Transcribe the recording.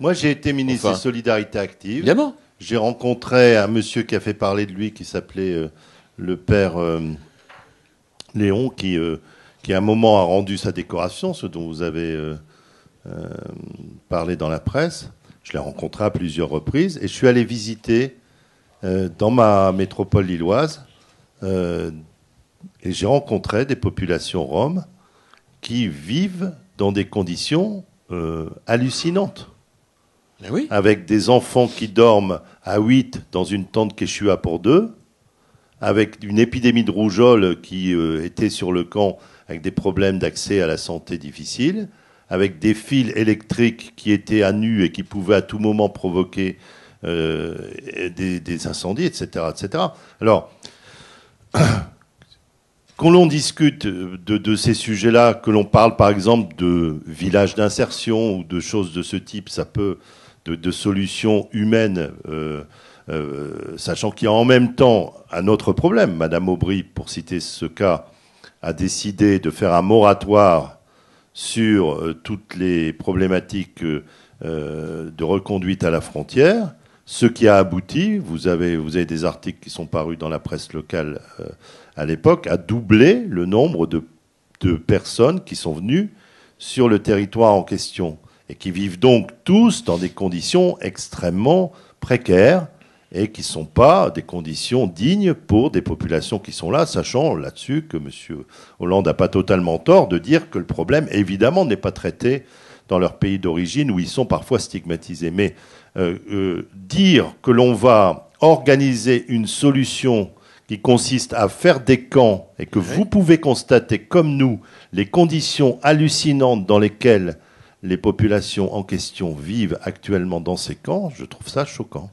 Moi, j'ai été ministre de la solidarité active. J'ai rencontré un monsieur qui a fait parler de lui, qui s'appelait euh, le père euh, Léon, qui, euh, qui à un moment a rendu sa décoration, ce dont vous avez parlé dans la presse. Je l'ai rencontré à plusieurs reprises et je suis allé visiter dans ma métropole lilloise et j'ai rencontré des populations roms qui vivent dans des conditions hallucinantes. Eh avec des enfants qui dorment à 8 dans une tente Quechua pour deux, avec une épidémie de rougeole qui euh, était sur le camp, avec des problèmes d'accès à la santé difficiles, avec des fils électriques qui étaient à nu et qui pouvaient à tout moment provoquer euh, des, incendies, etc., etc. Alors, quand l'on discute de ces sujets-là, que l'on parle par exemple de villages d'insertion ou de choses de ce type, ça peut de, solutions humaines, euh, euh, sachant qu'il y a en même temps un autre problème. Madame Aubry, pour citer ce cas, a décidé de faire un moratoire sur euh, toutes les problématiques de reconduite à la frontière. Ce qui a abouti, vous avez, vous avez des articles qui sont parus dans la presse locale à l'époque, a doublé le nombre de personnes qui sont venues sur le territoire en question et qui vivent donc tous dans des conditions extrêmement précaires et qui ne sont pas des conditions dignes pour des populations qui sont là, sachant là-dessus que M. Hollande n'a pas totalement tort de dire que le problème, évidemment, n'est pas traité dans leur pays d'origine où ils sont parfois stigmatisés. Mais euh, euh, dire que l'on va organiser une solution qui consiste à faire des camps et que vous pouvez constater comme nous les conditions hallucinantes dans lesquelles les populations en question vivent actuellement dans ces camps, je trouve ça choquant.